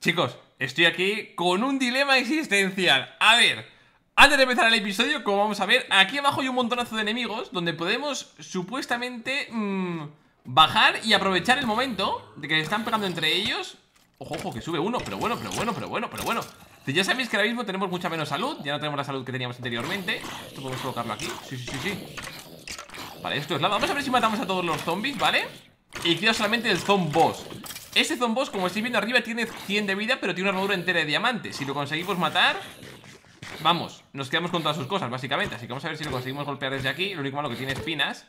Chicos, estoy aquí con un dilema existencial. A ver, antes de empezar el episodio, como vamos a ver, aquí abajo hay un montonazo de enemigos donde podemos supuestamente mm, bajar y aprovechar el momento de que están pegando entre ellos. Ojo, ojo, que sube uno, pero bueno, pero bueno, pero bueno, pero bueno. Ya sabéis que ahora mismo tenemos mucha menos salud, ya no tenemos la salud que teníamos anteriormente. Esto podemos colocarlo aquí. Sí, sí, sí, sí. Vale, esto es la Vamos a ver si matamos a todos los zombies, ¿vale? Y queda solamente el zombie este Zombos, como estoy viendo arriba, tiene 100 de vida Pero tiene una armadura entera de diamantes Si lo conseguimos matar Vamos, nos quedamos con todas sus cosas, básicamente Así que vamos a ver si lo conseguimos golpear desde aquí Lo único malo que tiene espinas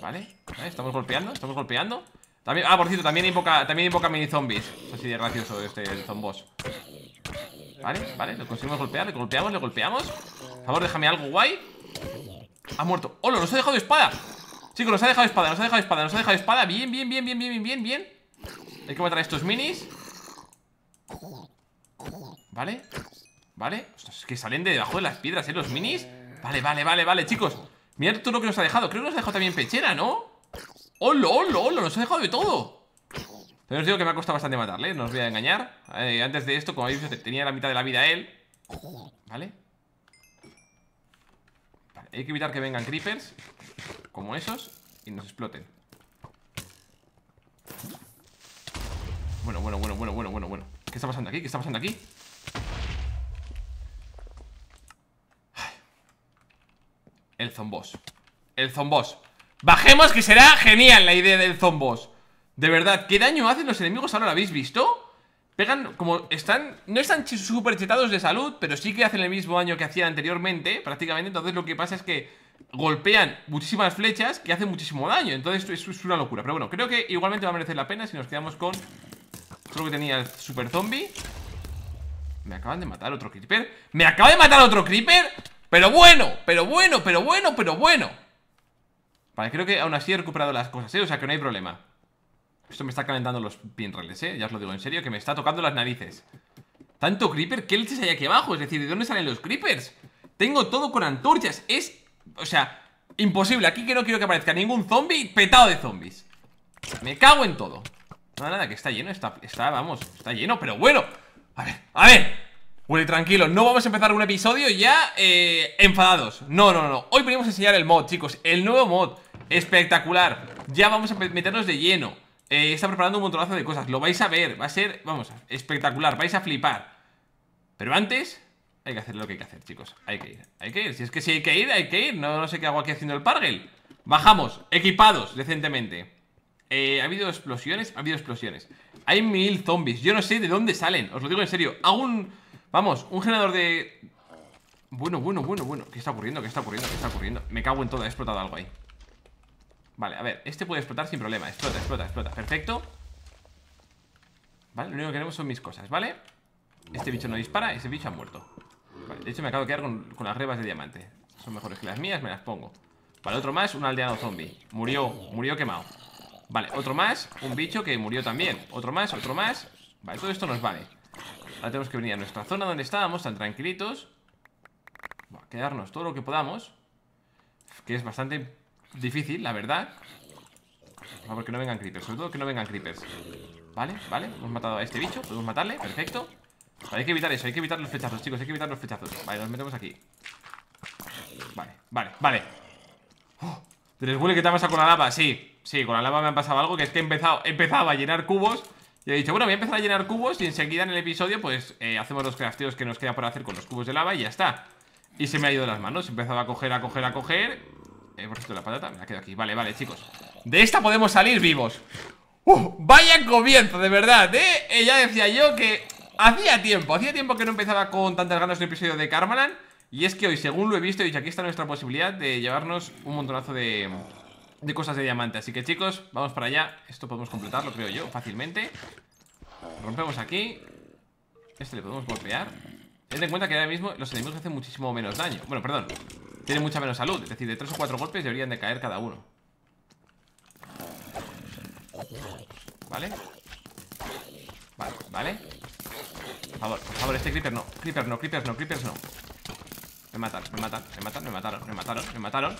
Vale, estamos golpeando, estamos golpeando también, Ah, por cierto, también invoca, también invoca mini zombies Así de gracioso este Zombos Vale, vale, lo conseguimos golpear Le golpeamos, le golpeamos Por favor, déjame algo guay Ha muerto, ¡Oh, ¡Nos he dejado de espada! Chicos, nos ha dejado espada, nos ha dejado espada, nos ha dejado espada Bien, bien, bien, bien, bien, bien, bien, bien Hay que matar a estos minis Vale Vale, Ostras, es que salen de debajo de las piedras, eh, los minis Vale, vale, vale, vale, chicos Mirad todo lo que nos ha dejado, creo que nos ha dejado también pechera, ¿no? ¡Holo, holo, holo! Nos ha dejado de todo Pero os digo que me ha costado bastante matarle, no os voy a engañar eh, Antes de esto, como habéis visto, tenía la mitad de la vida él Vale Vale, hay que evitar que vengan creepers como esos y nos exploten. Bueno, bueno, bueno, bueno, bueno, bueno, bueno. ¿Qué está pasando aquí? ¿Qué está pasando aquí? El zombos. El zombos. Bajemos que será genial la idea del zombos. De verdad, ¿qué daño hacen los enemigos ahora? ¿Lo habéis visto? Pegan como están... No están súper chetados de salud, pero sí que hacen el mismo daño que hacían anteriormente, prácticamente. Entonces lo que pasa es que golpean muchísimas flechas que hacen muchísimo daño. Entonces esto es una locura. Pero bueno, creo que igualmente va a merecer la pena si nos quedamos con creo que tenía el super zombie. Me acaban de matar otro creeper. ¡Me acaba de matar otro creeper! Pero bueno, pero bueno, pero bueno, pero bueno. Vale, creo que aún así he recuperado las cosas, ¿eh? O sea que no hay problema. Esto me está calentando los pinreles, ¿eh? Ya os lo digo en serio, que me está tocando las narices. ¿Tanto creeper? ¿Qué leches hay aquí abajo? Es decir, ¿de dónde salen los creepers? Tengo todo con antorchas. Es o sea, imposible Aquí que no quiero que aparezca ningún zombie petado de zombies Me cago en todo Nada, nada, que está lleno, está, vamos, está lleno Pero bueno, a ver, a ver tranquilo, no vamos a empezar un episodio ya eh, enfadados No, no, no, hoy venimos a enseñar el mod, chicos El nuevo mod, espectacular Ya vamos a meternos de lleno eh, Está preparando un montonazo de cosas, lo vais a ver Va a ser, vamos, espectacular, vais a flipar Pero antes, hay que hacer lo que hay que hacer, chicos Hay que ir, hay que ir Si es que si hay que ir, hay que ir No, no sé qué hago aquí haciendo el pargel Bajamos, equipados, decentemente eh, ha habido explosiones, ha habido explosiones Hay mil zombies, yo no sé de dónde salen Os lo digo en serio, hago un... Vamos, un generador de... Bueno, bueno, bueno, bueno ¿Qué está ocurriendo? ¿Qué está ocurriendo? ¿Qué está ocurriendo? Me cago en todo, ha explotado algo ahí Vale, a ver, este puede explotar sin problema Explota, explota, explota, perfecto Vale, lo único que queremos son mis cosas, ¿vale? Este bicho no dispara, ese bicho ha muerto de hecho me acabo de quedar con, las rebas de diamante Son mejores que las mías, me las pongo Vale, otro más, un aldeano zombie Murió, murió quemado Vale, otro más, un bicho que murió también Otro más, otro más Vale, todo esto nos vale Ahora tenemos que venir a nuestra zona donde estábamos, tan tranquilitos Quedarnos todo lo que podamos Que es bastante difícil, la verdad a ver que no vengan creepers Sobre todo que no vengan creepers Vale, vale, hemos matado a este bicho Podemos matarle, perfecto hay que evitar eso, hay que evitar los flechazos, chicos Hay que evitar los flechazos Vale, nos metemos aquí Vale, vale, vale ¡Oh! Te que te ha pasado con la lava Sí, sí, con la lava me ha pasado algo Que es que he empezado, a llenar cubos y he dicho, bueno, voy a empezar a llenar cubos Y enseguida en el episodio, pues, eh, hacemos los crafteos Que nos queda por hacer con los cubos de lava y ya está Y se me ha ido de las manos, empezaba a coger, a coger, a coger eh, Por cierto, la patata me la quedado aquí Vale, vale, chicos De esta podemos salir vivos ¡Uh! Vaya comienzo, de verdad, eh, eh Ya decía yo que Hacía tiempo, hacía tiempo que no empezaba con tantas ganas un episodio de Carmalan Y es que hoy, según lo he visto, he aquí está nuestra posibilidad de llevarnos un montonazo de, de cosas de diamante Así que chicos, vamos para allá Esto podemos completarlo, creo yo, fácilmente Rompemos aquí Este le podemos golpear Ten en cuenta que ahora mismo los enemigos hacen muchísimo menos daño Bueno, perdón, tienen mucha menos salud Es decir, de tres o cuatro golpes deberían de caer cada uno Vale Vale, vale por favor, por favor, este creeper no. Creeper no, creepers no, creepers no. Me matan, me matan, me matan, me mataron, me mataron, me mataron.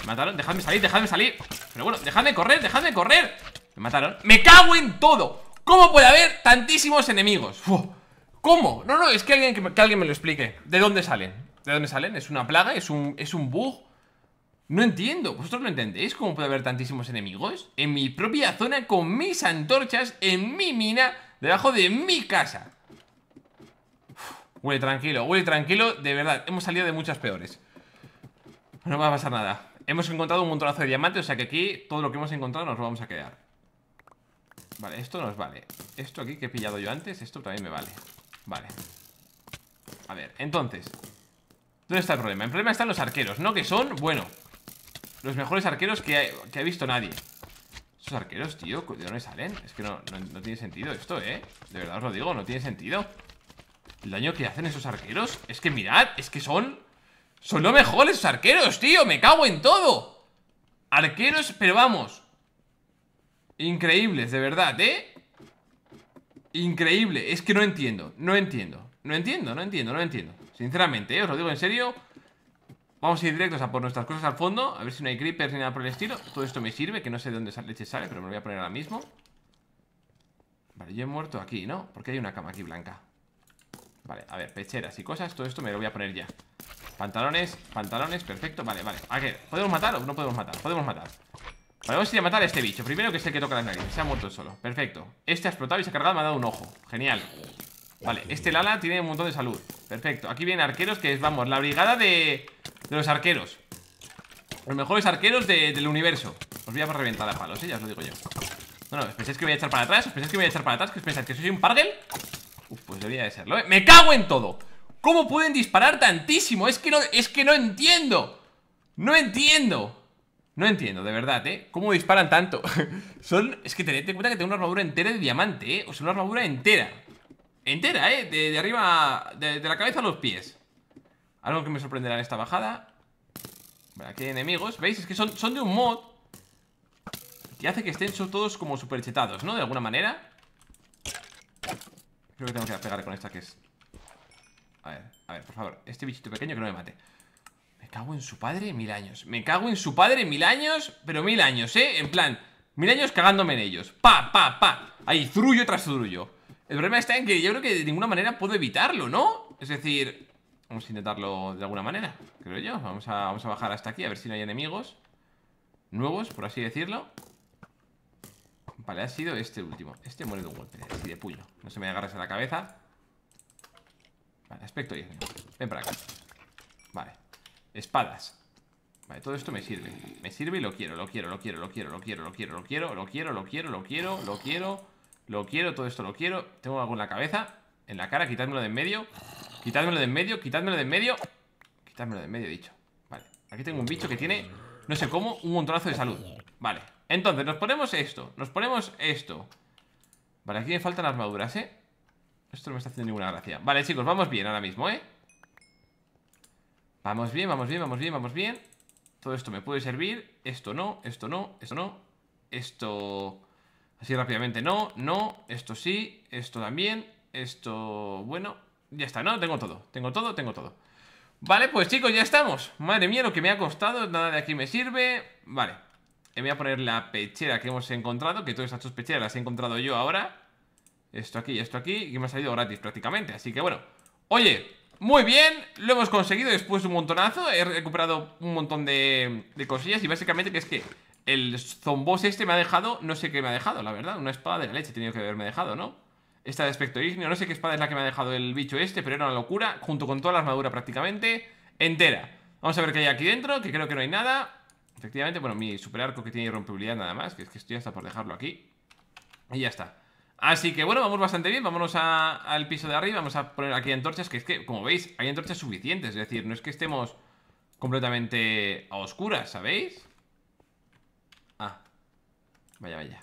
Me mataron, dejadme salir, dejadme salir. Pero bueno, dejadme correr, dejadme correr. Me mataron. ¡Me cago en todo! ¿Cómo puede haber tantísimos enemigos? ¿Cómo? No, no, es que alguien, que, alguien me lo explique. ¿De dónde salen? ¿De dónde salen? ¿Es una plaga? ¿Es un, es un bug? No entiendo, vosotros no entendéis cómo puede haber tantísimos enemigos en mi propia zona con mis antorchas, en mi mina Debajo de mi casa Huele tranquilo, huele tranquilo De verdad, hemos salido de muchas peores No va a pasar nada Hemos encontrado un montonazo de diamantes O sea que aquí todo lo que hemos encontrado nos lo vamos a quedar Vale, esto nos vale Esto aquí que he pillado yo antes Esto también me vale Vale A ver, entonces ¿Dónde está el problema? El problema están los arqueros, ¿no? Que son, bueno Los mejores arqueros que que ha visto nadie esos arqueros, tío, ¿de dónde salen? Es que no, no, tiene sentido esto, ¿eh? De verdad os lo digo, no tiene sentido El daño que hacen esos arqueros Es que mirad, es que son Son lo mejor esos arqueros, tío Me cago en todo Arqueros, pero vamos Increíbles, de verdad, ¿eh? Increíble, es que no entiendo No entiendo, no entiendo, no entiendo, no entiendo Sinceramente, ¿eh? os lo digo en serio Vamos a ir directos a por nuestras cosas al fondo A ver si no hay creepers ni nada por el estilo Todo esto me sirve, que no sé de dónde leche sale Pero me lo voy a poner ahora mismo Vale, yo he muerto aquí, ¿no? Porque hay una cama aquí blanca Vale, a ver, pecheras y cosas Todo esto me lo voy a poner ya Pantalones, pantalones, perfecto Vale, vale, ¿a ver, ¿Podemos matar o no podemos matar? Podemos matar Vale, vamos a ir a matar a este bicho Primero que es que toca la nariz Se ha muerto solo, perfecto Este ha explotado y se ha cargado, me ha dado un ojo Genial Vale, este Lala tiene un montón de salud Perfecto, aquí vienen arqueros que es, vamos, la brigada de, de los arqueros Los mejores arqueros del universo Os voy a reventar a palos, ¿eh? ya os lo digo yo No, no, ¿os pensáis que voy a echar para atrás? ¿Os pensáis que voy a echar para atrás? ¿Que pensáis que soy un pargel? Uf, pues debería de serlo, ¿eh? ¡Me cago en todo! ¿Cómo pueden disparar tantísimo? Es que no, es que no entiendo No entiendo No entiendo, de verdad, ¿eh? ¿Cómo disparan tanto? Son, es que tened en cuenta que tengo una armadura entera de diamante, ¿eh? O sea, una armadura entera Entera, ¿eh? De, arriba, de, la cabeza a los pies Algo que me sorprenderá en esta bajada Bueno, aquí hay enemigos ¿Veis? Es que son, son de un mod Que hace que estén todos como superchetados, ¿no? De alguna manera Creo que tengo que pegar con esta que es A ver, a ver, por favor Este bichito pequeño que no me mate Me cago en su padre mil años Me cago en su padre mil años Pero mil años, ¿eh? En plan, mil años cagándome en ellos Pa, pa, pa Ahí, zurullo tras zurullo el problema está en que yo creo que de ninguna manera puedo evitarlo, ¿no? Es decir, vamos a intentarlo de alguna manera, creo yo. Vamos a, vamos a bajar hasta aquí, a ver si no hay enemigos nuevos, por así decirlo. Vale, ha sido este último. Este muere de un golpe, así de puño. No se me agarres a la cabeza. Vale, aspecto y Ven para acá. Vale. Espadas. Vale, todo esto me sirve. Me sirve y lo quiero, lo quiero, lo quiero, lo quiero, lo quiero, lo quiero, lo quiero, lo quiero, lo quiero, lo quiero, lo quiero. Lo quiero, todo esto lo quiero. Tengo algo en la cabeza, en la cara, quitármelo de en medio. quitármelo de en medio, quitármelo de en medio. quitármelo de en medio, dicho. Vale, aquí tengo un bicho que tiene, no sé cómo, un montonazo de salud. Vale, entonces nos ponemos esto, nos ponemos esto. Vale, aquí me faltan armaduras, ¿eh? Esto no me está haciendo ninguna gracia. Vale, chicos, vamos bien ahora mismo, ¿eh? Vamos bien, vamos bien, vamos bien, vamos bien. Todo esto me puede servir. Esto no, esto no, esto no. Esto... Así rápidamente, no, no, esto sí, esto también, esto, bueno, ya está, no, tengo todo, tengo todo, tengo todo Vale, pues chicos, ya estamos Madre mía, lo que me ha costado, nada de aquí me sirve Vale, me eh, voy a poner la pechera que hemos encontrado Que todas estas dos pecheras las he encontrado yo ahora Esto aquí, esto aquí, y me ha salido gratis prácticamente Así que bueno, oye, muy bien, lo hemos conseguido después un montonazo He recuperado un montón de, de cosillas y básicamente que es que el zombos este me ha dejado, no sé qué me ha dejado, la verdad. Una espada de la leche Tenía que haberme dejado, ¿no? Esta de aspecto no sé qué espada es la que me ha dejado el bicho este, pero era una locura. Junto con toda la armadura prácticamente entera. Vamos a ver qué hay aquí dentro, que creo que no hay nada. Efectivamente, bueno, mi super arco que tiene irrompibilidad nada más, que es que estoy hasta por dejarlo aquí. Y ya está. Así que bueno, vamos bastante bien, vámonos al piso de arriba, vamos a poner aquí antorchas, que es que, como veis, hay antorchas suficientes, es decir, no es que estemos completamente a oscuras, ¿sabéis? Vaya, vaya.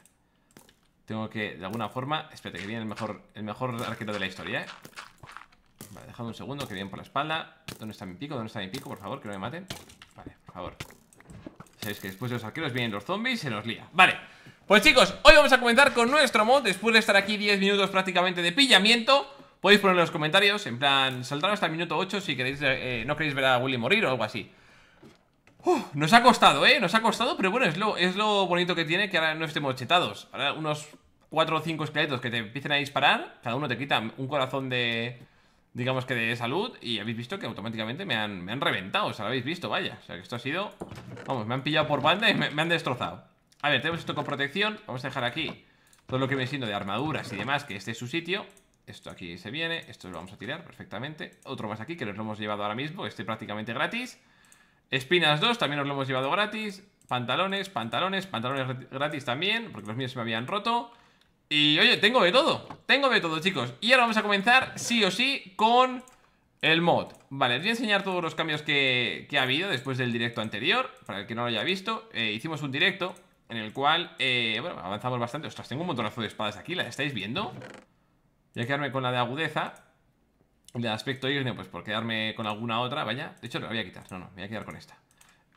Tengo que, de alguna forma... Espérate, que viene el mejor, el mejor arquero de la historia, ¿eh? Vale, dejadme un segundo, que viene por la espalda. ¿Dónde está mi pico? ¿Dónde está mi pico? Por favor, que no me maten. Vale, por favor. Sabéis que después de los arqueros vienen los zombies y se nos lía. Vale. Pues chicos, hoy vamos a comentar con nuestro mod, después de estar aquí 10 minutos prácticamente de pillamiento, podéis ponerlo en los comentarios, en plan, saltar hasta el minuto 8 si queréis, eh, no queréis ver a Willy morir o algo así. ¡Oh! nos ha costado, ¿eh? Nos ha costado, pero bueno, es lo, es lo bonito que tiene que ahora no estemos chetados. Ahora unos 4 o 5 esqueletos que te empiecen a disparar, cada uno te quita un corazón de, digamos que de salud, y habéis visto que automáticamente me han, reventado, o sea, lo habéis visto, vaya. O sea, que esto ha sido... Vamos, me han pillado por banda y me, han destrozado. A ver, tenemos esto con protección, vamos a dejar aquí todo lo que me siendo de armaduras y demás, que este es su sitio. Esto aquí se viene, esto lo vamos a tirar perfectamente. Otro más aquí, que nos lo hemos llevado ahora mismo, este prácticamente gratis. Espinas 2, también os lo hemos llevado gratis. Pantalones, pantalones, pantalones gratis también, porque los míos se me habían roto. Y oye, tengo de todo, tengo de todo chicos Y ahora vamos a comenzar sí o sí con el mod Vale, os voy a enseñar todos los cambios que, ha habido después del directo anterior Para el que no lo haya visto, eh, hicimos un directo en el cual, eh, bueno, avanzamos bastante Ostras, tengo un montonazo de espadas aquí, ¿las estáis viendo? Voy a quedarme con la de agudeza de aspecto ígneo, pues por quedarme con alguna otra, vaya. De hecho, la voy a quitar, no, no, me voy a quedar con esta.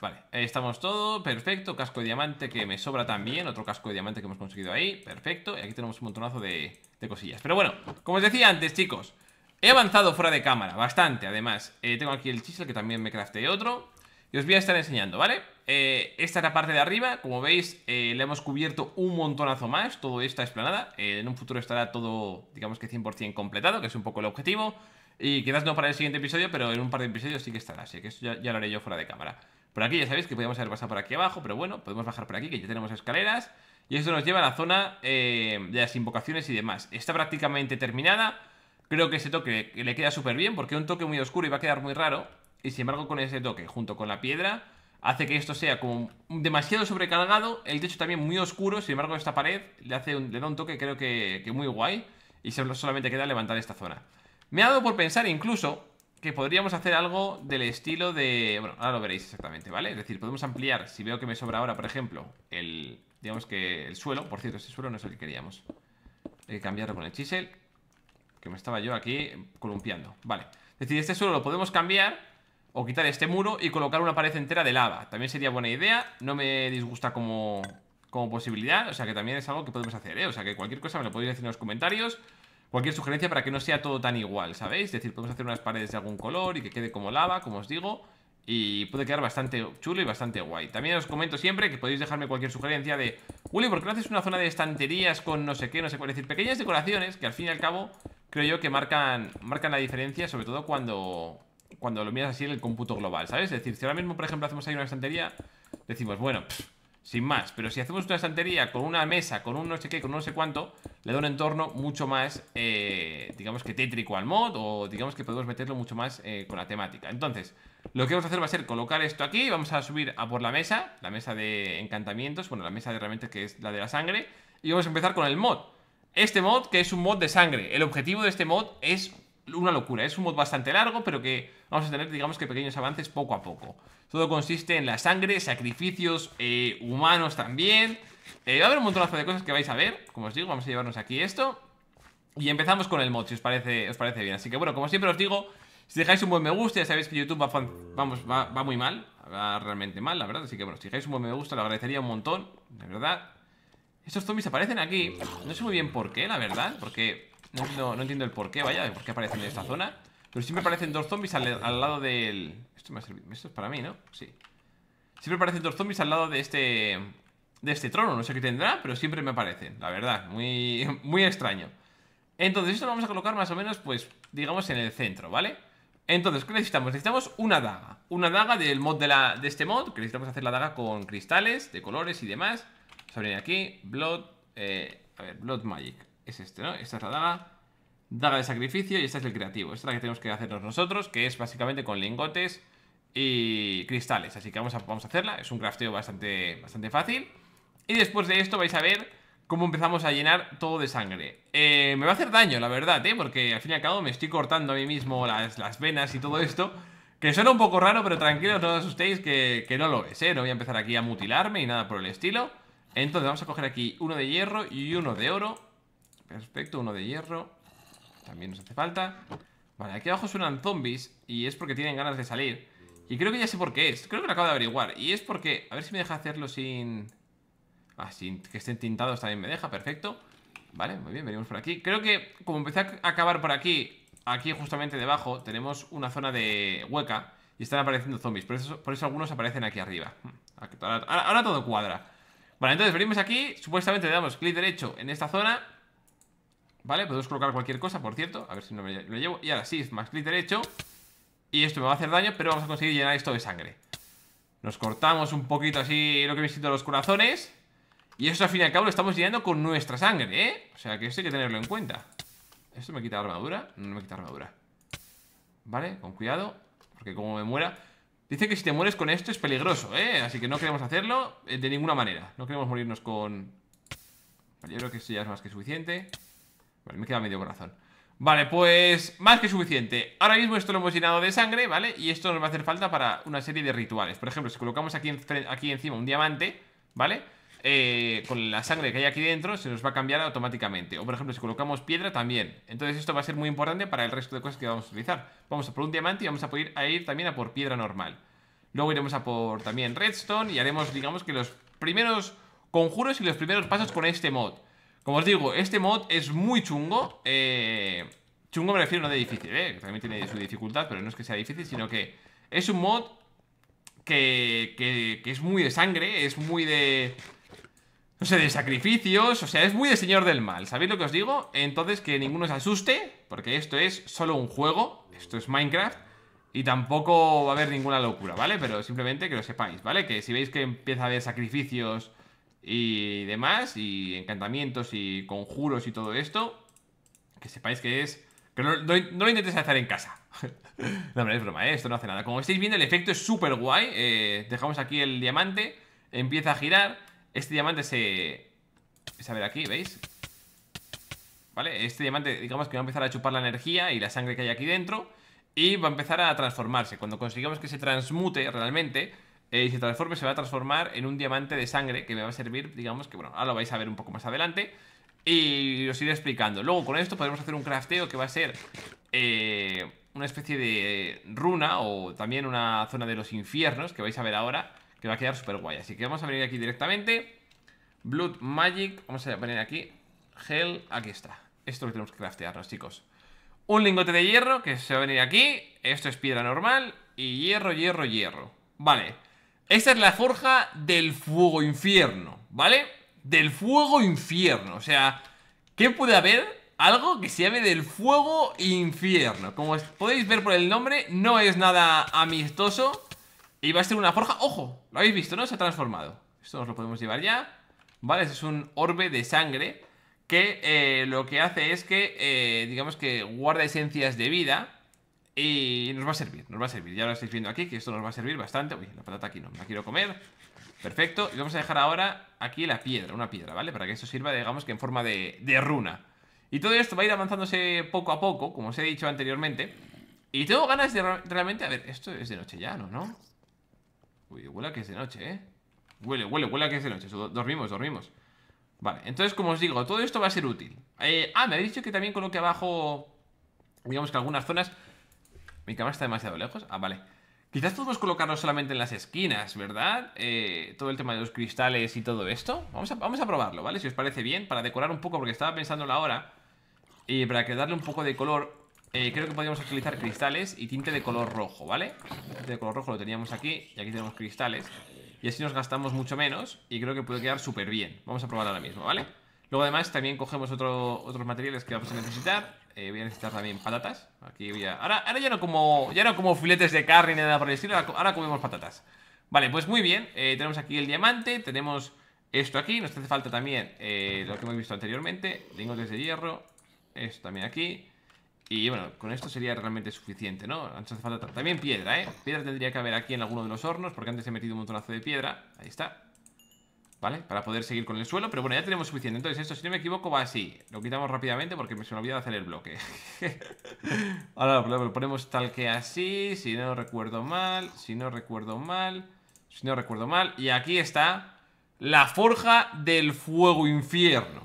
Vale, ahí estamos todo, perfecto. Casco de diamante que me sobra también. Otro casco de diamante que hemos conseguido ahí, perfecto. Y aquí tenemos un montonazo de, cosillas. Pero bueno, como os decía antes, chicos, he avanzado fuera de cámara, bastante además. Eh, tengo aquí el chisel que también me crafté otro. Y os voy a estar enseñando, ¿vale? Eh, esta es la parte de arriba, como veis eh, le hemos cubierto un montonazo más Todo esta esplanada, en un futuro estará todo, digamos que 100% completado Que es un poco el objetivo y quizás no para el siguiente episodio, pero en un par de episodios sí que estará. Así que eso ya, lo haré yo fuera de cámara. Por aquí ya sabéis que podemos haber pasado por aquí abajo, pero bueno, podemos bajar por aquí, que ya tenemos escaleras. Y eso nos lleva a la zona eh, de las invocaciones y demás. Está prácticamente terminada. Creo que ese toque le queda súper bien, porque es un toque muy oscuro y va a quedar muy raro. Y sin embargo, con ese toque, junto con la piedra, hace que esto sea como demasiado sobrecargado. El techo también muy oscuro, sin embargo, esta pared le, hace un, le da un toque creo que, que muy guay. Y solo, solamente queda levantar esta zona. Me ha dado por pensar incluso que podríamos hacer algo del estilo de... Bueno, ahora lo veréis exactamente, ¿vale? Es decir, podemos ampliar, si veo que me sobra ahora, por ejemplo, el... Digamos que el suelo, por cierto, ese suelo no es el que queríamos. Hay cambiarlo con el chisel, que me estaba yo aquí columpiando. Vale, es decir, este suelo lo podemos cambiar o quitar este muro y colocar una pared entera de lava. También sería buena idea, no me disgusta como, como posibilidad, o sea que también es algo que podemos hacer, ¿eh? O sea que cualquier cosa me lo podéis decir en los comentarios cualquier sugerencia para que no sea todo tan igual, ¿sabéis? Es decir, podemos hacer unas paredes de algún color y que quede como lava, como os digo. Y puede quedar bastante chulo y bastante guay. También os comento siempre que podéis dejarme cualquier sugerencia de julio ¿por qué no haces una zona de estanterías con no sé qué, no sé cuál? Es decir, pequeñas decoraciones que al fin y al cabo creo yo que marcan, marcan la diferencia, sobre todo cuando, cuando lo miras así en el cómputo global, ¿sabes? Es decir, si ahora mismo, por ejemplo, hacemos ahí una estantería, decimos, bueno, sin más. Pero si hacemos una estantería con una mesa, con un no sé qué, con un no sé cuánto, le da un entorno mucho más, eh, digamos que tétrico al mod, o digamos que podemos meterlo mucho más eh, con la temática. Entonces, lo que vamos a hacer va a ser colocar esto aquí, vamos a subir a por la mesa, la mesa de encantamientos, bueno, la mesa de herramientas que es la de la sangre, y vamos a empezar con el mod. Este mod, que es un mod de sangre, el objetivo de este mod es una locura, es un mod bastante largo, pero que vamos a tener, digamos que pequeños avances poco a poco. Todo consiste en la sangre, sacrificios eh, humanos también. Eh, va a haber un montón de cosas que vais a ver. Como os digo, vamos a llevarnos aquí esto. Y empezamos con el mod, si os parece, os parece bien. Así que bueno, como siempre os digo, si dejáis un buen me gusta, ya sabéis que YouTube va, vamos, va, muy mal. Va realmente mal, la verdad. Así que bueno, si dejáis un buen me gusta, lo agradecería un montón. De verdad. Estos zombies aparecen aquí. No sé muy bien por qué, la verdad. Porque no, entiendo el por qué, vaya, por qué aparecen en esta zona. Pero siempre pues- aparecen dos zombies al, lado del... Esto me ha Esto es para mí, ¿no? Sí. Siempre aparecen dos zombies al lado de este... De este trono. No sé qué tendrá, pero siempre me aparecen. La verdad. Muy, muy extraño. Entonces, esto lo vamos a colocar más o menos, pues, digamos, en el centro, ¿vale? Entonces, ¿qué necesitamos? Necesitamos una daga. Una daga del mod de, la, de este mod, que necesitamos hacer la daga con cristales, de colores y demás. Vamos a venir aquí, Blood... Eh, a ver, Blood Magic. Es este, ¿no? Esta es la daga. Daga de sacrificio y este es el creativo. Esta es la que tenemos que hacernos nosotros, que es básicamente con lingotes y cristales. Así que vamos a, vamos a hacerla. Es un crafteo bastante, bastante fácil. Y después de esto vais a ver cómo empezamos a llenar todo de sangre. Eh, me va a hacer daño, la verdad, ¿eh? Porque al fin y al cabo me estoy cortando a mí mismo las, venas y todo esto. Que suena un poco raro, pero tranquilos, no os asustéis que, no lo es, ¿eh? No voy a empezar aquí a mutilarme y nada por el estilo. Entonces vamos a coger aquí uno de hierro y uno de oro. Perfecto, uno de hierro también nos hace falta Vale, aquí abajo suenan zombies Y es porque tienen ganas de salir Y creo que ya sé por qué es Creo que lo acabo de averiguar Y es porque... A ver si me deja hacerlo sin... Ah, sin que estén tintados también me deja Perfecto Vale, muy bien, venimos por aquí Creo que como empecé a acabar por aquí Aquí justamente debajo tenemos una zona de hueca Y están apareciendo zombies Por eso, por eso algunos aparecen aquí arriba hmm, ahora, ahora todo cuadra Vale, entonces venimos aquí Supuestamente le damos clic derecho en esta zona ¿Vale? Podemos colocar cualquier cosa, por cierto A ver si no me lo llevo Y ahora sí, más clic derecho Y esto me va a hacer daño, pero vamos a conseguir llenar esto de sangre Nos cortamos un poquito así Lo que me siento los corazones Y eso al fin y al cabo lo estamos llenando con nuestra sangre, ¿eh? O sea que eso hay que tenerlo en cuenta ¿Esto me quita armadura? No, no me quita armadura ¿Vale? Con cuidado Porque como me muera Dice que si te mueres con esto es peligroso, ¿eh? Así que no queremos hacerlo eh, de ninguna manera No queremos morirnos con... yo creo que esto ya es más que suficiente Vale, me queda medio corazón. Vale, pues más que suficiente. Ahora mismo esto lo hemos llenado de sangre, ¿vale? Y esto nos va a hacer falta para una serie de rituales. Por ejemplo, si colocamos aquí, aquí encima un diamante, ¿vale? Eh, con la sangre que hay aquí dentro se nos va a cambiar automáticamente. O por ejemplo, si colocamos piedra también. Entonces esto va a ser muy importante para el resto de cosas que vamos a utilizar. Vamos a por un diamante y vamos a, poder, a ir también a por piedra normal. Luego iremos a por también redstone y haremos, digamos, que los primeros conjuros y los primeros pasos con este mod. Como os digo, este mod es muy chungo. Eh, chungo me refiero no de difícil, eh, también tiene su dificultad, pero no es que sea difícil, sino que es un mod que, que, que es muy de sangre, es muy de... No sé, de sacrificios, o sea, es muy de señor del mal, ¿sabéis lo que os digo? Entonces que ninguno se asuste, porque esto es solo un juego, esto es Minecraft, y tampoco va a haber ninguna locura, ¿vale? Pero simplemente que lo sepáis, ¿vale? Que si veis que empieza a haber sacrificios y demás, y encantamientos y conjuros y todo esto, que sepáis que es... Que no, lo intentéis hacer en casa. no, hombre, es broma, ¿eh? esto no hace nada. Como estáis viendo, el efecto es súper guay. Eh, dejamos aquí el diamante, empieza a girar. Este diamante se... Es a ver aquí, ¿veis? ¿Vale? Este diamante, digamos que va a empezar a chupar la energía y la sangre que hay aquí dentro y va a empezar a transformarse. Cuando consigamos que se transmute realmente, y eh, se transforme, se va a transformar en un diamante de sangre que me va a servir, digamos que, bueno, ahora lo vais a ver un poco más adelante. Y os iré explicando. Luego con esto podemos hacer un crafteo que va a ser eh, una especie de runa o también una zona de los infiernos que vais a ver ahora, que va a quedar súper guay. Así que vamos a venir aquí directamente. Blood Magic, vamos a poner aquí. Hell, aquí está. Esto lo tenemos que craftearnos, chicos. Un lingote de hierro que se va a venir aquí. Esto es piedra normal. Y hierro, hierro, hierro. Vale. Esta es la forja del fuego infierno, ¿vale? Del fuego infierno, o sea, ¿qué puede haber? Algo que se llame del fuego infierno Como podéis ver por el nombre, no es nada amistoso Y va a ser una forja, ¡ojo! Lo habéis visto, ¿no? Se ha transformado Esto nos lo podemos llevar ya ¿Vale? es un orbe de sangre Que eh, lo que hace es que, eh, digamos que guarda esencias de vida y nos va a servir, nos va a servir. Ya lo estáis viendo aquí, que esto nos va a servir bastante. Uy, la patata aquí no, me la quiero comer. Perfecto. Y vamos a dejar ahora aquí la piedra, una piedra, ¿vale? Para que esto sirva, digamos, que en forma de, runa. Y todo esto va a ir avanzándose poco a poco, como os he dicho anteriormente. Y tengo ganas de realmente... A ver, esto es de noche ya, ¿no? Uy, huele que es de noche, ¿eh? Huele, huele, huele a que es de noche. Dormimos, dormimos. Vale, entonces, como os digo, todo esto va a ser útil. Eh, ah, me ha dicho que también coloque abajo... Digamos que algunas zonas mi cámara está demasiado lejos. Ah, vale. Quizás podemos colocarlo solamente en las esquinas, ¿verdad? Eh, todo el tema de los cristales y todo esto. Vamos a, vamos a probarlo, ¿vale? Si os parece bien, para decorar un poco, porque estaba pensando la hora. Y para que darle un poco de color, eh, creo que podríamos utilizar cristales y tinte de color rojo, ¿vale? Tinte de color rojo lo teníamos aquí, y aquí tenemos cristales. Y así nos gastamos mucho menos, y creo que puede quedar súper bien. Vamos a probarlo ahora mismo, ¿vale? Luego además también cogemos otros materiales que vamos a necesitar eh, voy a necesitar también patatas. Aquí voy Ahora, ahora ya no como ya no como filetes de carne ni nada por el estilo. Ahora comemos patatas. Vale, pues muy bien. Eh, tenemos aquí el diamante. Tenemos esto aquí. Nos hace falta también eh, lo que hemos visto anteriormente. Lingotes de hierro. Esto también aquí. Y bueno, con esto sería realmente suficiente, ¿no? Nos hace falta también piedra, ¿eh? Piedra tendría que haber aquí en alguno de los hornos. Porque antes he metido un montonazo de piedra. Ahí está. ¿Vale? Para poder seguir con el suelo, pero bueno, ya tenemos suficiente Entonces esto, si no me equivoco, va así Lo quitamos rápidamente porque me se me olvidó hacer el bloque Ahora lo ponemos tal que así Si no recuerdo mal Si no recuerdo mal Si no recuerdo mal Y aquí está La forja del fuego infierno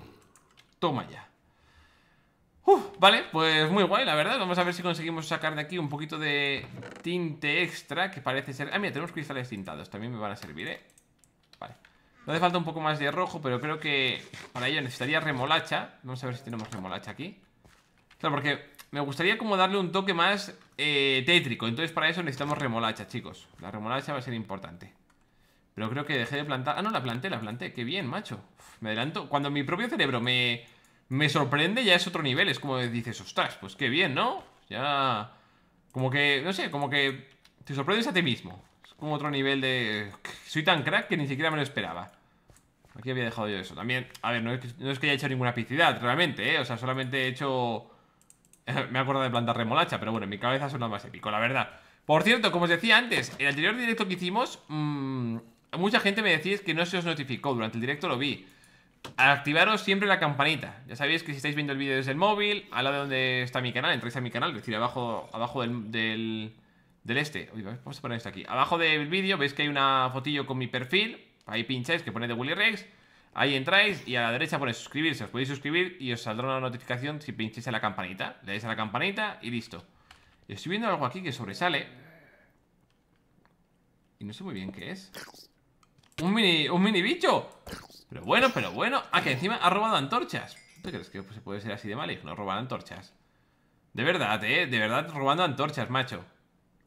Toma ya vale, pues muy guay, la verdad Vamos a ver si conseguimos sacar de aquí un poquito de tinte extra Que parece ser... Ah, mira, tenemos cristales tintados También me van a servir, ¿eh? Vale no hace falta un poco más de rojo, pero creo que para ello necesitaría remolacha. Vamos a ver si tenemos remolacha aquí. Claro, porque me gustaría como darle un toque más eh, tétrico. Entonces para eso necesitamos remolacha, chicos. La remolacha va a ser importante. Pero creo que dejé de plantar... Ah, no, la planté, la planté. Qué bien, macho. me adelanto. Cuando mi propio cerebro me, me sorprende ya es otro nivel. Es como dices, ostras, pues qué bien, ¿no? Ya... Como que, no sé, como que te sorprendes a ti mismo un otro nivel de... Soy tan crack que ni siquiera me lo esperaba. Aquí había dejado yo eso. También, a ver, no es que, haya hecho ninguna apicidad, realmente, ¿eh? O sea, solamente he hecho... me he acordado de plantar remolacha, pero bueno, en mi cabeza suena más épico, la verdad. Por cierto, como os decía antes, el anterior directo que hicimos... Mmm, mucha gente me decís que no se os notificó. Durante el directo lo vi. Activaros siempre la campanita. Ya sabéis que si estáis viendo el vídeo desde el móvil, al lado de donde está mi canal, entráis a mi canal, es decir, abajo, abajo del del este. Uy, vamos a poner esto aquí. Abajo del vídeo veis que hay una fotillo con mi perfil. Ahí pincháis que pone de Willy Rex. Ahí entráis y a la derecha pone suscribirse. Os podéis suscribir y os saldrá una notificación si pincháis a la campanita. Le dais a la campanita y listo. Estoy viendo algo aquí que sobresale. Y no sé muy bien qué es. ¡Un mini, un mini bicho! Pero bueno, pero bueno. Ah, que encima ha robado antorchas. ¿Tú crees que se puede ser así de no Robar antorchas. De verdad, eh. De verdad, robando antorchas, macho.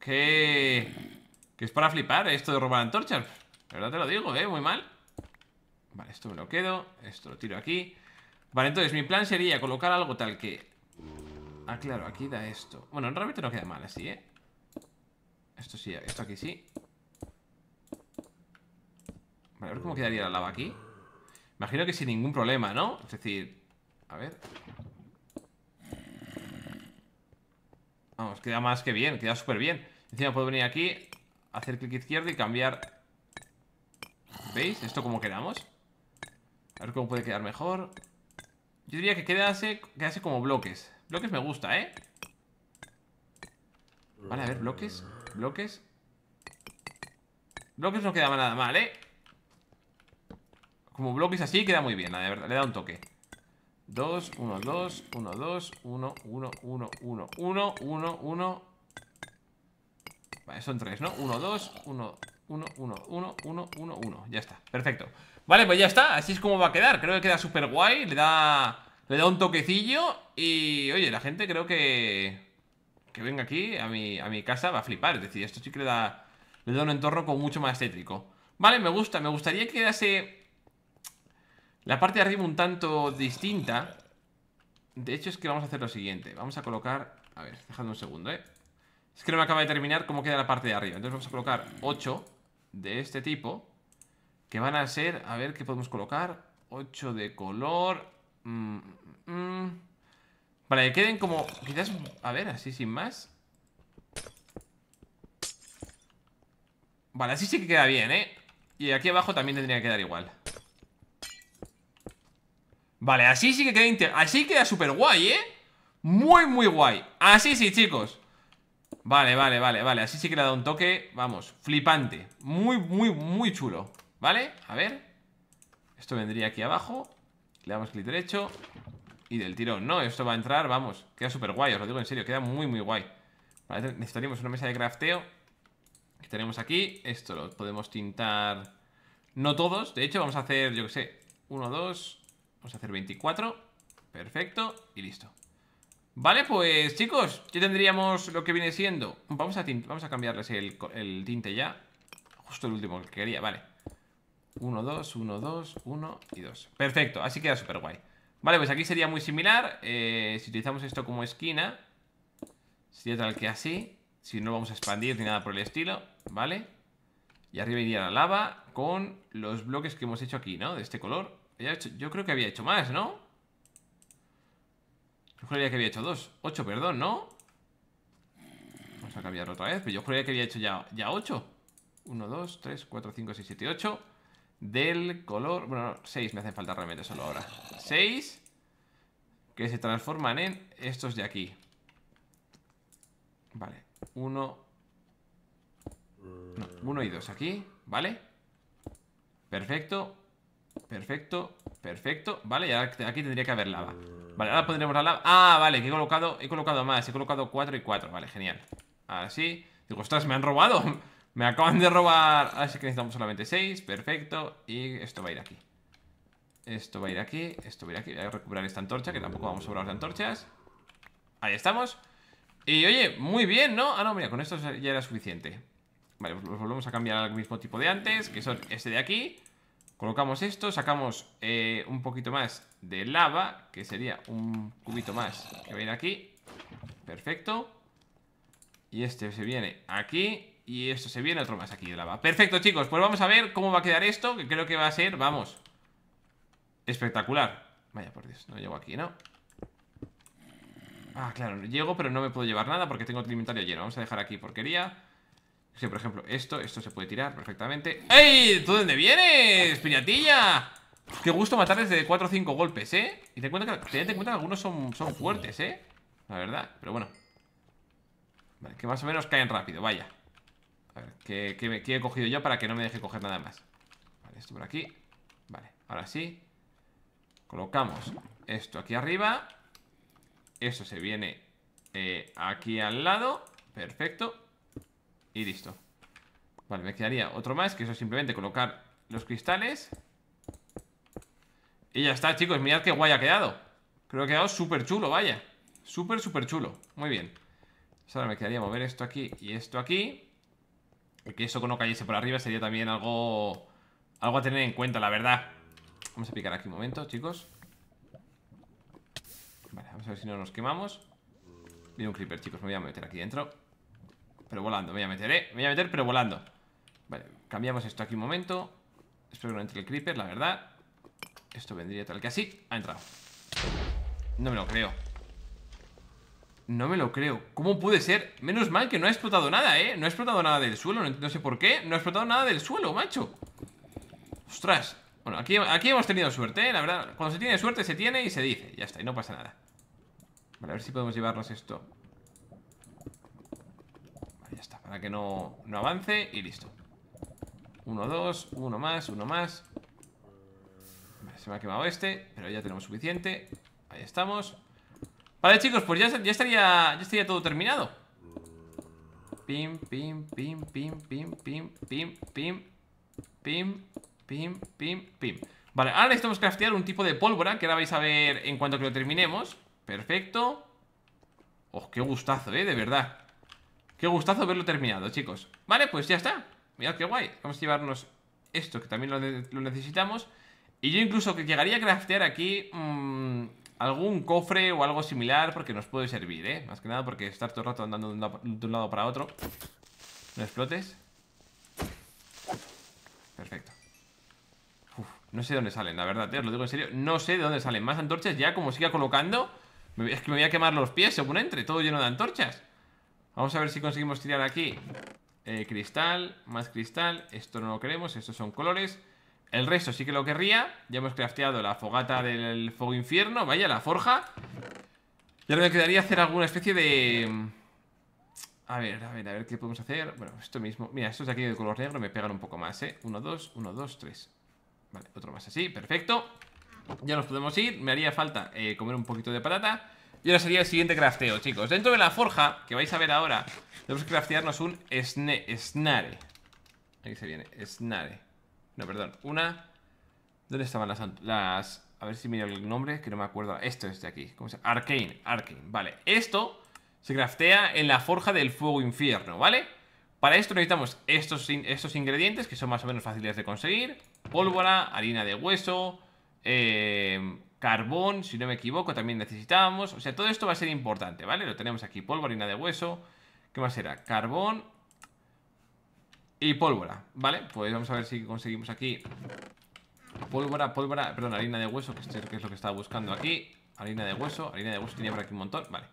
Que... es para flipar esto de robar antorchas. La verdad te lo digo, ¿eh? Muy mal. Vale, esto me lo quedo. Esto lo tiro aquí. Vale, entonces mi plan sería colocar algo tal que... Ah, claro, aquí da esto. Bueno, realmente no queda mal así, ¿eh? Esto sí, esto aquí sí. Vale, a ver cómo quedaría la lava aquí. Imagino que sin ningún problema, ¿no? Es decir... A ver... Vamos, queda más que bien, queda súper bien. Encima puedo venir aquí, hacer clic izquierdo y cambiar. ¿Veis? Esto como quedamos. A ver cómo puede quedar mejor. Yo diría que quedase, quedase como bloques. Bloques me gusta, ¿eh? Vale, a ver, bloques. Bloques. Bloques no quedaba nada mal, ¿eh? Como bloques así queda muy bien, la verdad. Le da un toque. 2, 1, 2, 1, 2, 1, 1, 1, 1, 1, 1, 1. Vale, son tres, ¿no? Uno, dos, uno, uno, uno, uno, uno, uno, uno. Ya está, perfecto Vale, pues ya está, así es como va a quedar Creo que queda súper guay, le da... Le da un toquecillo y... Oye, la gente creo que... Que venga aquí a mi, a mi casa va a flipar Es decir, esto sí que le da... Le un entorno con mucho más tétrico Vale, me gusta, me gustaría que quedase... La parte de arriba un tanto distinta De hecho es que vamos a hacer lo siguiente Vamos a colocar... A ver, dejadme un segundo, eh es que no me acaba de terminar cómo queda la parte de arriba. Entonces vamos a colocar 8 de este tipo. Que van a ser, a ver qué podemos colocar. 8 de color. Mm, mm, mm. Vale, que queden como, quizás, a ver, así sin más. Vale, así sí que queda bien, ¿eh? Y aquí abajo también tendría que quedar igual. Vale, así sí que queda... Así queda súper guay, ¿eh? Muy, muy guay. Así sí, chicos. Vale, vale, vale, vale. Así sí que le ha dado un toque, vamos, flipante. Muy, muy, muy chulo. ¿Vale? A ver. Esto vendría aquí abajo. Le damos clic derecho. Y del tirón. No, esto va a entrar, vamos. Queda súper guay, os lo digo en serio. Queda muy, muy guay. necesitaríamos una mesa de crafteo. Que tenemos aquí. Esto lo podemos tintar. No todos. De hecho, vamos a hacer, yo qué sé, uno, dos, Vamos a hacer 24. Perfecto. Y listo. Vale, pues chicos, ya tendríamos lo que viene siendo Vamos a, vamos a cambiarles el, tinte ya Justo el último que quería, vale Uno, dos, uno, dos, uno y dos Perfecto, así queda súper guay Vale, pues aquí sería muy similar eh, Si utilizamos esto como esquina Sería tal que así Si no vamos a expandir ni nada por el estilo Vale Y arriba iría la lava con los bloques que hemos hecho aquí, ¿no? De este color yo creo que había hecho más, ¿no? Yo que había hecho 2, 8, perdón, ¿no? Vamos a cambiar otra vez, pero yo creo que había hecho ya 8: 1, 2, 3, 4, 5, 6, 7, 8. Del color. Bueno, 6 me hacen falta realmente solo ahora: 6 que se transforman en estos de aquí. Vale, 1, 1 y 2 aquí, vale, perfecto. Perfecto, perfecto Vale, aquí tendría que haber lava Vale, ahora pondremos la lava Ah, vale, que he colocado, he colocado más He colocado 4 y 4, vale, genial Así, digo, ostras, me han robado Me acaban de robar Así que necesitamos solamente 6, perfecto Y esto va a ir aquí Esto va a ir aquí, esto va a ir aquí Voy a recuperar esta antorcha, que tampoco vamos a sobrar de antorchas Ahí estamos Y oye, muy bien, ¿no? Ah, no, mira, con esto ya era suficiente Vale, pues volvemos a cambiar al mismo tipo de antes Que son este de aquí Colocamos esto, sacamos eh, un poquito más de lava, que sería un cubito más que va a ir aquí. Perfecto. Y este se viene aquí. Y esto se viene otro más aquí de lava. Perfecto, chicos. Pues vamos a ver cómo va a quedar esto, que creo que va a ser, vamos, espectacular. Vaya, por Dios, no llego aquí, ¿no? Ah, claro, llego, pero no me puedo llevar nada porque tengo el inventario lleno. Vamos a dejar aquí porquería por ejemplo, esto, esto se puede tirar perfectamente ¡Ey! ¿Tú dónde vienes, piñatilla? Qué gusto matar desde 4 o 5 golpes, ¿eh? Y te en cuenta que, cuenta algunos son, fuertes, ¿eh? La verdad, pero bueno Vale, que más o menos caen rápido, vaya A ver, ¿qué, he cogido yo para que no me deje coger nada más? Vale, esto por aquí Vale, ahora sí Colocamos esto aquí arriba Esto se viene eh, aquí al lado Perfecto y listo Vale, me quedaría otro más Que eso es simplemente colocar los cristales Y ya está, chicos Mirad qué guay ha quedado Creo que ha quedado súper chulo, vaya Súper, súper chulo, muy bien pues Ahora me quedaría mover esto aquí y esto aquí Y que eso no cayese por arriba Sería también algo Algo a tener en cuenta, la verdad Vamos a picar aquí un momento, chicos Vale, vamos a ver si no nos quemamos Viene un creeper, chicos, me voy a meter aquí dentro pero volando, me voy a meter, eh Me voy a meter, pero volando Vale, cambiamos esto aquí un momento Espero que no entre el creeper, la verdad Esto vendría tal que así Ha entrado No me lo creo No me lo creo ¿Cómo puede ser? Menos mal que no ha explotado nada, eh No ha explotado nada del suelo No, sé por qué No ha explotado nada del suelo, macho Ostras Bueno, aquí, aquí hemos tenido suerte, eh La verdad Cuando se tiene suerte se tiene y se dice Ya está, y no pasa nada Vale, a ver si podemos llevarnos esto para que no, avance y listo. Uno, dos, uno más, uno más. se me ha quemado este, pero ya tenemos suficiente. Ahí estamos. Vale, chicos, pues ya, ya estaría, ya estaría todo terminado. Pim, pim, pim, pim, pim, pim, pim, pim, pim, pim, pim, pim. Vale, ahora necesitamos craftear un tipo de pólvora que ahora vais a ver en cuanto que lo terminemos. Perfecto. Oh, qué gustazo, eh, de verdad. Qué gustazo verlo terminado, chicos. Vale, pues ya está. Mirad qué guay. Vamos a llevarnos esto, que también lo, necesitamos. Y yo incluso que llegaría a craftear aquí mm, algún cofre o algo similar, porque nos puede servir, ¿eh? Más que nada porque estar todo el rato andando de un lado para otro. No explotes. Perfecto. Uf, no sé de dónde salen, la verdad, te ¿eh? os lo digo en serio. No sé de dónde salen. Más antorchas ya, como siga colocando. Es que me voy a quemar los pies según entre, todo lleno de antorchas. Vamos a ver si conseguimos tirar aquí eh, cristal, más cristal. Esto no lo queremos, estos son colores. El resto sí que lo querría. Ya hemos crafteado la fogata del fuego infierno. Vaya, la forja. Y ahora me quedaría hacer alguna especie de... Mm, a ver, a ver, a ver qué podemos hacer. Bueno, esto mismo. Mira, estos de aquí de color negro me pegan un poco más, ¿eh? Uno, dos, uno, dos, tres. Vale, otro más así. Perfecto. Ya nos podemos ir. Me haría falta eh, comer un poquito de patata. Y ahora sería el siguiente crafteo, chicos Dentro de la forja, que vais a ver ahora Tenemos que craftearnos un snare Aquí se viene, snare No, perdón, una ¿Dónde estaban las, A ver si miro el nombre, que no me acuerdo Esto es de aquí, ¿cómo se llama? Arcane, Arcane, vale Esto se craftea en la forja del fuego infierno, ¿vale? Para esto necesitamos estos, estos ingredientes Que son más o menos fáciles de conseguir Pólvora, harina de hueso eh, carbón, si no me equivoco, también necesitábamos. O sea, todo esto va a ser importante, ¿vale? Lo tenemos aquí, pólvora, de hueso. ¿Qué más era? Carbón y pólvora, ¿vale? Pues vamos a ver si conseguimos aquí pólvora, pólvora, perdón, harina de hueso, que es lo que estaba buscando aquí. Harina de hueso, harina de hueso tenía por aquí un montón, vale.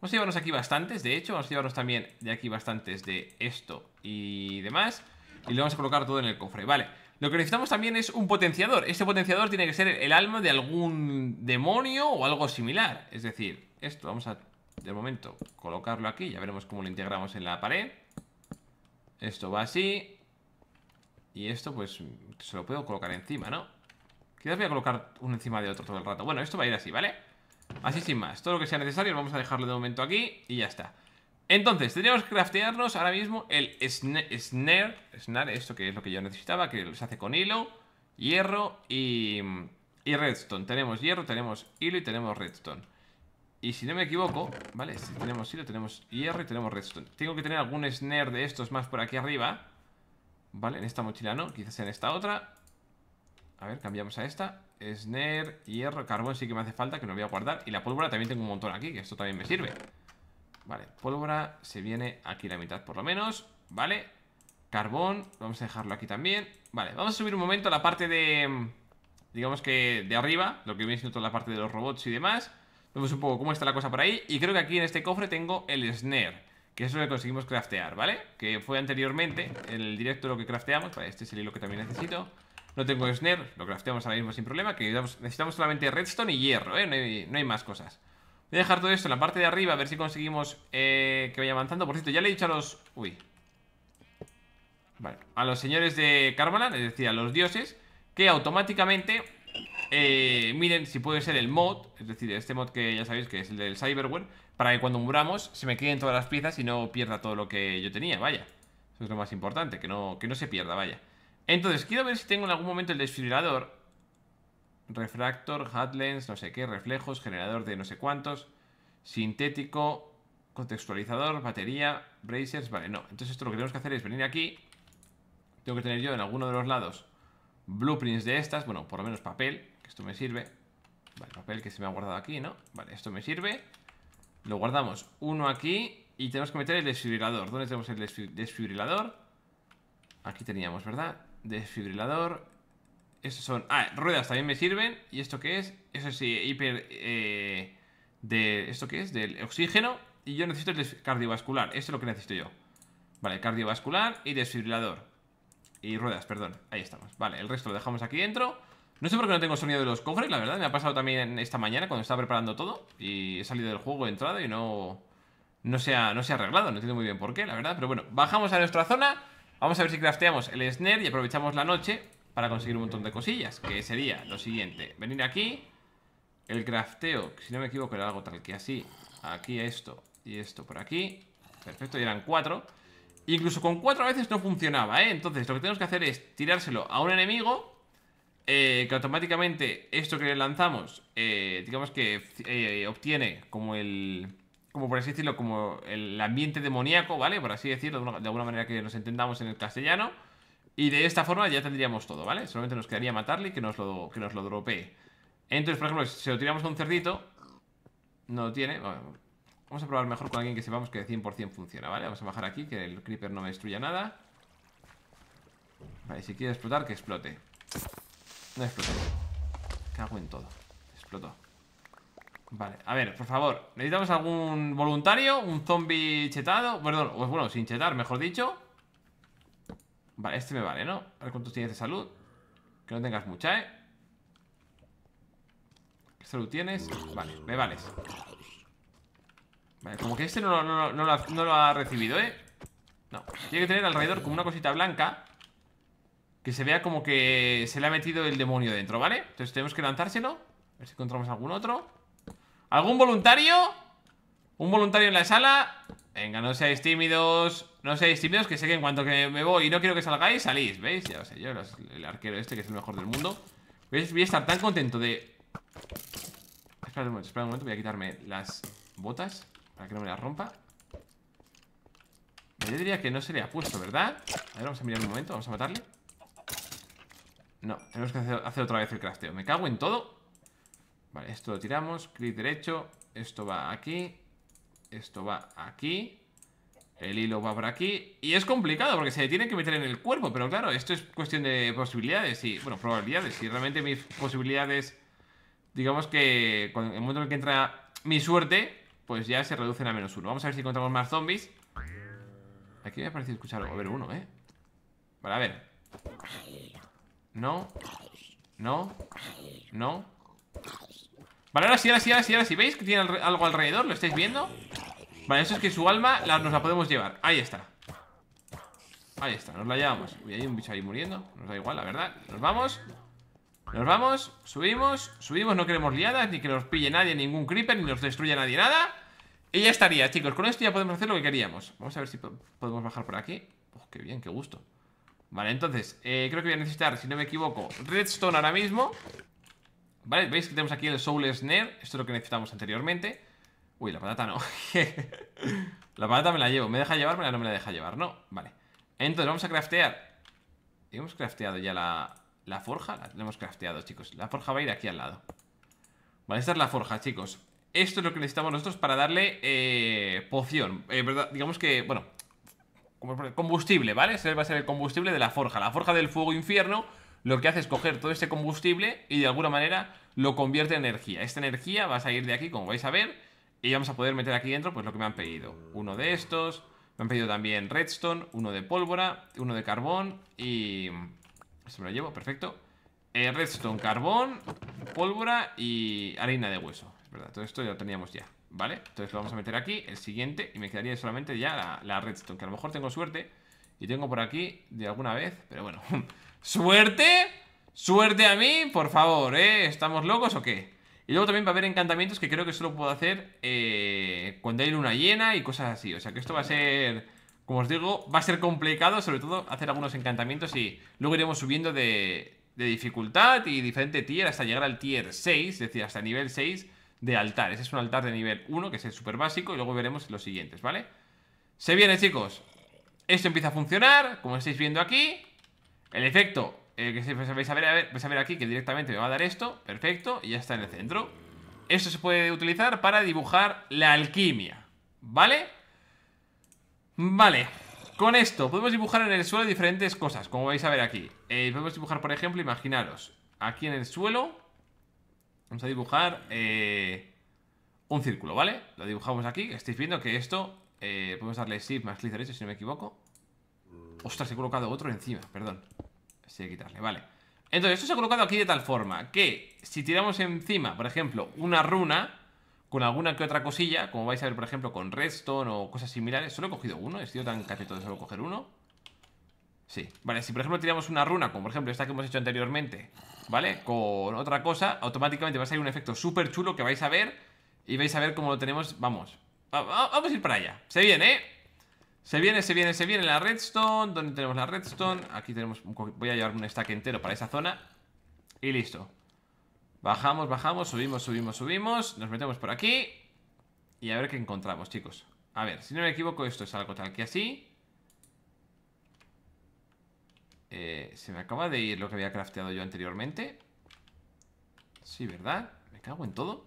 Vamos a llevarnos aquí bastantes, de hecho, vamos a llevarnos también de aquí bastantes de esto y demás. Y lo vamos a colocar todo en el cofre, vale. Lo que necesitamos también es un potenciador. Este potenciador tiene que ser el alma de algún demonio o algo similar. Es decir, esto vamos a, de momento, colocarlo aquí. Ya veremos cómo lo integramos en la pared. Esto va así. Y esto, pues, se lo puedo colocar encima, ¿no? Quizás voy a colocar uno encima de otro todo el rato. Bueno, esto va a ir así, ¿vale? Así sin más. Todo lo que sea necesario vamos a dejarlo de momento aquí y ya está. Entonces, tendríamos que craftearnos ahora mismo el snare, snare, esto que es lo que yo necesitaba, que se hace con hilo, hierro y, redstone. Tenemos hierro, tenemos hilo y tenemos redstone. Y si no me equivoco, ¿vale? Si tenemos hilo, tenemos hierro y tenemos redstone. Tengo que tener algún snare de estos más por aquí arriba, ¿vale? En esta mochila no, quizás en esta otra. A ver, cambiamos a esta. Snare, hierro, carbón sí que me hace falta, que no voy a guardar. Y la pólvora también tengo un montón aquí, que esto también me sirve. Vale, pólvora se viene aquí la mitad por lo menos, ¿vale? Carbón, vamos a dejarlo aquí también. Vale, vamos a subir un momento a la parte de... Mm, digamos que de arriba, lo que viene siendo toda la parte de los robots y demás. Vemos un poco cómo está la cosa por ahí. Y creo que aquí en este cofre tengo el snare, que es lo que conseguimos craftear, ¿vale? Que fue anteriormente en el directo lo que crafteamos. Vale, este es el hilo que también necesito. No tengo snare, lo crafteamos ahora mismo sin problema. Que necesitamos solamente redstone y hierro, ¿eh? No no hay más cosas. Voy dejar todo esto en la parte de arriba, a ver si conseguimos eh, que vaya avanzando. Por cierto, ya le he dicho a los... Uy. Vale. A los señores de Carmelan, es decir, a los dioses, que automáticamente eh, miren si puede ser el mod, es decir, este mod que ya sabéis que es el del cyberware, para que cuando muramos se me queden todas las piezas y no pierda todo lo que yo tenía, vaya. Eso es lo más importante, que no, que no se pierda, vaya. Entonces, quiero ver si tengo en algún momento el desfibrilador refractor, Hatlands, no sé qué, reflejos, generador de no sé cuántos, sintético, contextualizador, batería, bracers, vale, no. Entonces esto lo que tenemos que hacer es venir aquí, tengo que tener yo en alguno de los lados blueprints de estas, bueno, por lo menos papel, que esto me sirve. Vale, papel que se me ha guardado aquí, ¿no? Vale, esto me sirve. Lo guardamos uno aquí y tenemos que meter el desfibrilador. ¿Dónde tenemos el desfibrilador? Aquí teníamos, ¿verdad? Desfibrilador, esos son. Ah, ruedas también me sirven. ¿Y esto qué es? Eso sí, hiper. Eh, de. ¿Esto qué es? Del oxígeno. Y yo necesito el cardiovascular. Esto es lo que necesito yo. Vale, cardiovascular y desfibrilador. Y ruedas, perdón. Ahí estamos. Vale, el resto lo dejamos aquí dentro. No sé por qué no tengo sonido de los cofres, la verdad. Me ha pasado también esta mañana cuando estaba preparando todo. Y he salido del juego, he entrado y no. No se, ha, no se ha arreglado, no entiendo muy bien por qué, la verdad. Pero bueno, bajamos a nuestra zona. Vamos a ver si crafteamos el snare y aprovechamos la noche para conseguir un montón de cosillas, que sería lo siguiente, venir aquí, el crafteo, si no me equivoco era algo tal que así, aquí esto y esto por aquí, perfecto, y eran cuatro, incluso con cuatro veces no funcionaba, ¿eh? entonces lo que tenemos que hacer es tirárselo a un enemigo, eh, que automáticamente esto que le lanzamos, eh, digamos que eh, obtiene como el... Como por así decirlo, como el ambiente demoníaco, ¿vale? Por así decirlo, de alguna manera que nos entendamos en el castellano. Y de esta forma ya tendríamos todo, ¿vale? Solamente nos quedaría matarle y que nos lo, que nos lo dropee. Entonces, por ejemplo, si lo tiramos con un cerdito, no lo tiene. vamos a probar mejor con alguien que sepamos que 100% funciona, ¿vale? Vamos a bajar aquí, que el creeper no me destruya nada. Vale, si quiere explotar, que explote. No explotó. Cago en todo. Explotó. Vale, a ver, por favor, necesitamos algún voluntario, un zombie chetado, perdón, pues bueno, sin chetar, mejor dicho. Vale, este me vale, ¿no? A ver cuántos tienes de salud. Que no tengas mucha, ¿eh? ¿Qué salud tienes? Vale, me vales. Vale, como que este no, lo ha, no, lo ha, recibido, ¿eh? No. Tiene que tener alrededor como una cosita blanca. Que se vea como que se le ha metido el demonio dentro, ¿vale? Entonces tenemos que lanzárselo. A ver si encontramos algún otro. ¿Algún voluntario? ¿Un voluntario en la sala? Venga, no seáis tímidos. No seáis tímidos, que sé que en cuanto que me voy y no quiero que salgáis, salís, ¿veis? Ya lo sé, yo el arquero este, que es el mejor del mundo. Voy a estar tan contento de... Espera un momento, espera un momento, voy a quitarme las botas para que no me las rompa. Yo diría que no se le ha puesto, ¿verdad? A ver, vamos a mirar un momento, vamos a matarle. No, tenemos que hacer, hacer otra vez el crafteo. Me cago en todo. Vale, esto lo tiramos, clic derecho, esto va aquí, esto va aquí. El hilo va por aquí. Y es complicado porque se tiene que meter en el cuerpo. Pero claro, esto es cuestión de posibilidades y... Bueno, probabilidades. Y realmente mis posibilidades... Digamos que en el momento en que entra mi suerte, pues ya se reducen a menos uno. Vamos a ver si encontramos más zombies. Aquí me parece escuchar escuchar A ver, uno, ¿eh? Vale, a ver. No. No. No. Vale, ahora sí, ahora sí, ahora sí, ahora sí. ¿Veis que tiene algo alrededor? ¿Lo estáis viendo? Vale, eso es que su alma nos la podemos llevar Ahí está Ahí está, nos la llevamos Uy, hay un bicho ahí muriendo Nos da igual, la verdad Nos vamos Nos vamos Subimos Subimos, no queremos liadas Ni que nos pille nadie Ningún creeper Ni nos destruya nadie nada Y ya estaría, chicos Con esto ya podemos hacer lo que queríamos Vamos a ver si podemos bajar por aquí oh, qué bien, qué gusto Vale, entonces eh, Creo que voy a necesitar, si no me equivoco Redstone ahora mismo Vale, veis que tenemos aquí el Soul Snare Esto es lo que necesitamos anteriormente Uy, la patata no. la patata me la llevo. ¿Me deja llevar? pero no me la deja llevar, no. Vale. Entonces, vamos a craftear. Hemos crafteado ya la, forja. La, hemos crafteado, chicos. La forja va a ir aquí al lado. Vale, esta es la forja, chicos. Esto es lo que necesitamos nosotros para darle eh, poción. Eh, digamos que, bueno, combustible, ¿vale? Ese va a ser el combustible de la forja. La forja del fuego infierno lo que hace es coger todo este combustible y de alguna manera lo convierte en energía. Esta energía va a salir de aquí, como vais a ver y vamos a poder meter aquí dentro pues lo que me han pedido. Uno de estos, me han pedido también redstone, uno de pólvora, uno de carbón y... se me lo llevo, perfecto. Eh, redstone, carbón, pólvora y harina de hueso. verdad, todo esto ya lo teníamos ya, ¿vale? Entonces lo vamos a meter aquí, el siguiente, y me quedaría solamente ya la, la redstone, que a lo mejor tengo suerte y tengo por aquí de alguna vez, pero bueno. ¿Suerte? ¿Suerte a mí? Por favor, ¿eh? ¿Estamos locos o qué? Y luego también va a haber encantamientos que creo que solo puedo hacer eh, cuando hay luna llena y cosas así. O sea que esto va a ser, como os digo, va a ser complicado, sobre todo hacer algunos encantamientos y luego iremos subiendo de, de dificultad y diferente tier hasta llegar al tier 6, es decir, hasta nivel 6 de altar. Ese es un altar de nivel 1, que es el súper básico, y luego veremos los siguientes, ¿vale? Se viene, chicos. Esto empieza a funcionar, como estáis viendo aquí. El efecto eh, que pues, vais, a ver, aquí que directamente me va a dar esto. Perfecto, y ya está en el centro. Esto se puede utilizar para dibujar la alquimia. ¿Vale? Vale. Con esto podemos dibujar en el suelo diferentes cosas, como vais a ver aquí. Eh, podemos dibujar, por ejemplo, imaginaros, aquí en el suelo vamos a dibujar eh, un círculo, ¿vale? Lo dibujamos aquí, estáis viendo que esto, podemos darle shift más clic derecho si no me equivoco. Ostras, he colocado otro encima, perdón. Sí, quitarle, vale Entonces, esto se ha colocado aquí de tal forma Que si tiramos encima, por ejemplo, una runa Con alguna que otra cosilla Como vais a ver, por ejemplo, con redstone o cosas similares Solo he cogido uno, he sido tan cateto de solo coger uno Sí, vale, si por ejemplo tiramos una runa Como por ejemplo esta que hemos hecho anteriormente ¿Vale? Con otra cosa Automáticamente va a salir un efecto súper chulo que vais a ver Y vais a ver cómo lo tenemos, vamos Vamos a ir para allá Se viene, ¿eh? Se viene, se viene, se viene la redstone ¿Dónde tenemos la redstone? Aquí tenemos, voy a llevar un stack entero para esa zona Y listo Bajamos, bajamos, subimos, subimos, subimos Nos metemos por aquí Y a ver qué encontramos, chicos A ver, si no me equivoco, esto es algo tal que así eh, se me acaba de ir lo que había crafteado yo anteriormente Sí, ¿verdad? Me cago en todo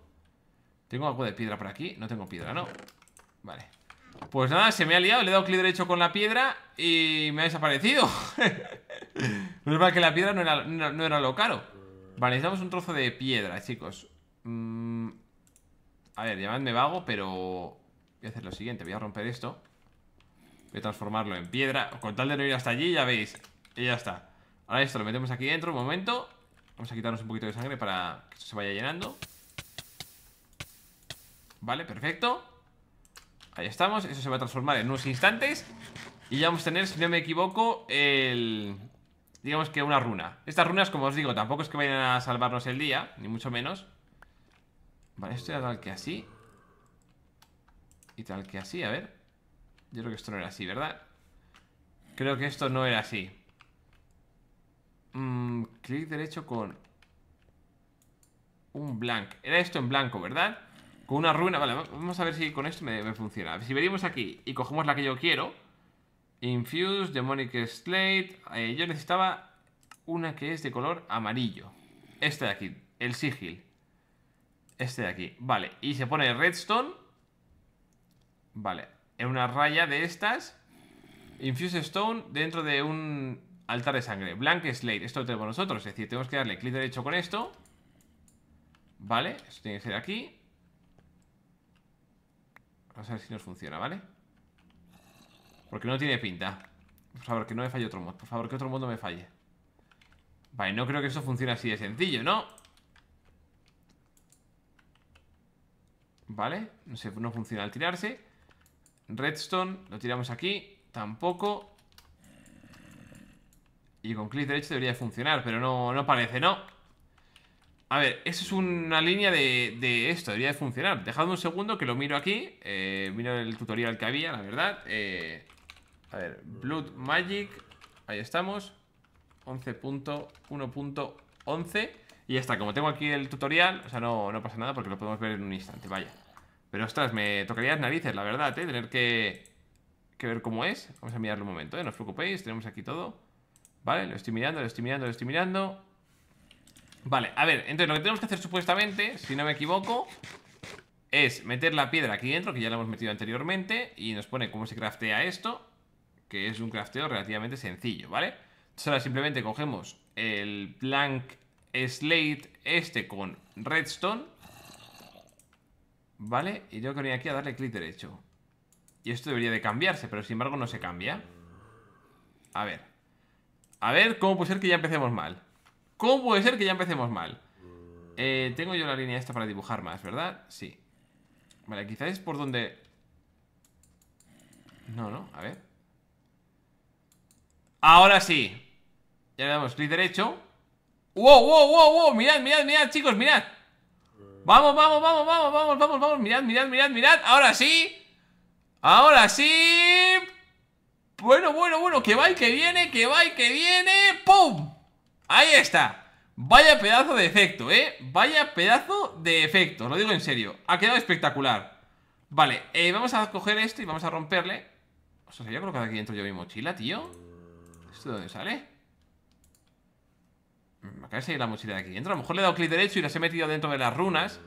Tengo algo de piedra por aquí No tengo piedra, no Vale pues nada, se me ha liado, le he dado clic derecho con la piedra y me ha desaparecido. es mal que la piedra no era, lo caro. Vale, necesitamos un trozo de piedra, chicos. Mm, a ver, llamadme vago, pero voy a hacer lo siguiente. Voy a romper esto. Voy a transformarlo en piedra. Con tal de no ir hasta allí, ya veis. Y ya está. Ahora esto lo metemos aquí dentro, un momento. Vamos a quitarnos un poquito de sangre para que esto se vaya llenando. Vale, perfecto. Ahí estamos, eso se va a transformar en unos instantes Y ya vamos a tener, si no me equivoco, el... Digamos que una runa Estas runas, como os digo, tampoco es que vayan a salvarnos el día Ni mucho menos Vale, esto era tal que así Y tal que así, a ver Yo creo que esto no era así, ¿verdad? Creo que esto no era así mm, Clic derecho con Un blank Era esto en blanco, ¿verdad? Con una ruina, vale, vamos a ver si con esto me, funciona. Si venimos aquí y cogemos la que yo quiero, Infuse, Demonic Slate, eh, yo necesitaba una que es de color amarillo. Este de aquí, el sigil. Este de aquí, vale. Y se pone redstone. Vale, en una raya de estas. Infuse Stone dentro de un altar de sangre. Blank Slate, esto lo tenemos nosotros. Es decir, tenemos que darle clic derecho con esto. Vale, esto tiene que ser aquí. Vamos a ver si nos funciona, ¿vale? Porque no tiene pinta. Por favor, que no me falle otro mod. Por favor, que otro mundo me falle. Vale, no creo que eso funcione así de sencillo, ¿no? Vale, no sé, no funciona al tirarse. Redstone, lo tiramos aquí. Tampoco. Y con clic derecho debería funcionar, pero no, no parece, ¿no? A ver, eso es una línea de, esto, debería de funcionar. Dejadme un segundo que lo miro aquí. Eh, miro el tutorial que había, la verdad. Eh, a ver, Blood Magic. Ahí estamos. 11.1.11. Y ya está, como tengo aquí el tutorial, o sea, no, no, pasa nada porque lo podemos ver en un instante, vaya. Pero ostras, me tocaría las narices, la verdad, ¿eh? Tener que, que ver cómo es. Vamos a mirarlo un momento, ¿eh? No os preocupéis, tenemos aquí todo. Vale, lo estoy mirando, lo estoy mirando, lo estoy mirando. Vale, a ver, entonces lo que tenemos que hacer supuestamente, si no me equivoco Es meter la piedra aquí dentro, que ya la hemos metido anteriormente Y nos pone cómo se craftea esto Que es un crafteo relativamente sencillo, ¿vale? Entonces ahora simplemente cogemos el plank slate este con redstone ¿Vale? Y yo que aquí a darle clic derecho Y esto debería de cambiarse, pero sin embargo no se cambia A ver A ver cómo puede ser que ya empecemos mal ¿Cómo puede ser que ya empecemos mal? Eh, tengo yo la línea esta para dibujar más, ¿verdad? Sí. Vale, quizás es por donde... No, no, a ver. Ahora sí. Ya le damos clic derecho. ¡Wow, wow, wow, wow! ¡Mirad, mirad, mirad, chicos, mirad! ¡Vamos, vamos, vamos, vamos, vamos, vamos, vamos! ¡Mirad, mirad, mirad, mirad! ¡Ahora sí! ¡Ahora sí! Bueno, bueno, bueno, que va y que viene, que va y que viene. ¡Pum! Ahí está Vaya pedazo de efecto, ¿eh? Vaya pedazo de efecto, lo digo en serio Ha quedado espectacular Vale, eh, vamos a coger esto y vamos a romperle O sea, he colocado aquí dentro yo mi mochila, tío ¿Esto de dónde sale? Me acaba de salir la mochila de aquí dentro A lo mejor le he dado clic derecho y las he metido dentro de las runas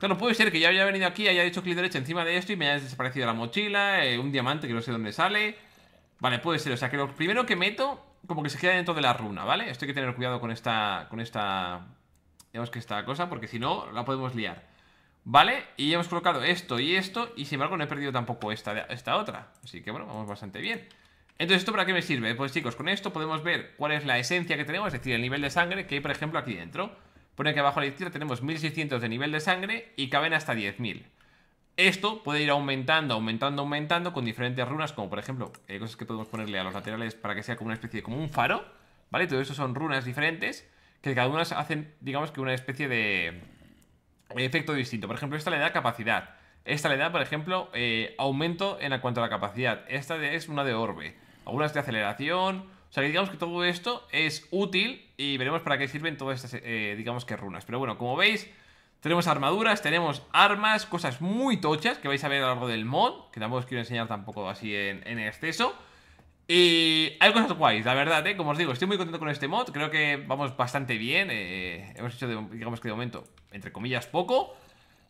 Claro, puede ser que ya haya venido aquí Haya hecho clic derecho encima de esto y me haya desaparecido la mochila eh, Un diamante que no sé dónde sale Vale, puede ser, o sea que lo primero que meto como que se queda dentro de la runa, ¿vale? Esto hay que tener cuidado con esta, con esta, digamos que esta cosa, porque si no, la podemos liar. ¿Vale? Y hemos colocado esto y esto, y sin embargo no he perdido tampoco esta, esta otra. Así que bueno, vamos bastante bien. Entonces, ¿esto para qué me sirve? Pues chicos, con esto podemos ver cuál es la esencia que tenemos, es decir, el nivel de sangre que hay, por ejemplo, aquí dentro. Pone que abajo a la izquierda tenemos 1600 de nivel de sangre y caben hasta 10.000. Esto puede ir aumentando, aumentando, aumentando con diferentes runas, como por ejemplo, eh, cosas que podemos ponerle a los laterales para que sea como una especie de, como un faro, ¿vale? Todo esto son runas diferentes, que cada una hacen, digamos que una especie de efecto distinto. Por ejemplo, esta le da capacidad. Esta le da, por ejemplo, eh, aumento en cuanto a la capacidad. Esta es una de orbe. Algunas de aceleración. O sea que digamos que todo esto es útil y veremos para qué sirven todas estas, eh, digamos que runas. Pero bueno, como veis, tenemos armaduras, tenemos armas, cosas muy tochas que vais a ver a lo largo del mod, que tampoco os quiero enseñar tampoco así en, exceso. Y hay cosas guays, la verdad, ¿eh? Como os digo, estoy muy contento con este mod, creo que vamos bastante bien. Eh, hemos hecho, digamos que de momento, entre comillas, poco.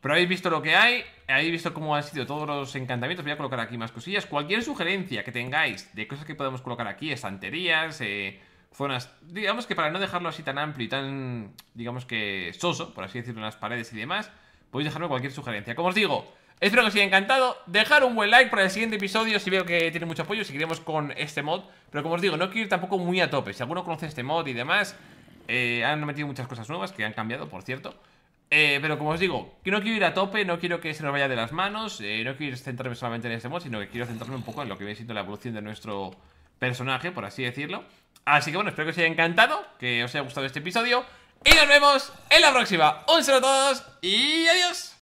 Pero habéis visto lo que hay, habéis visto cómo han sido todos los encantamientos. Voy a colocar aquí más cosillas. Cualquier sugerencia que tengáis de cosas que podemos colocar aquí, estanterías, eh, zonas, digamos que para no dejarlo así tan amplio y tan, digamos que soso, por así decirlo, en las paredes y demás, podéis dejarme cualquier sugerencia. Como os digo, espero que os haya encantado. Dejar un buen like para el siguiente episodio si veo que tiene mucho apoyo, seguiremos con este mod. Pero como os digo, no quiero ir tampoco muy a tope. Si alguno conoce este mod y demás, eh, han metido muchas cosas nuevas que han cambiado, por cierto. Eh, pero como os digo, no quiero ir a tope, no quiero que se nos vaya de las manos, eh, no quiero centrarme solamente en este mod, sino que quiero centrarme un poco en lo que viene siendo la evolución de nuestro personaje, por así decirlo. Así que bueno, espero que os haya encantado, que os haya gustado este episodio. Y nos vemos en la próxima. Un saludo a todos y adiós.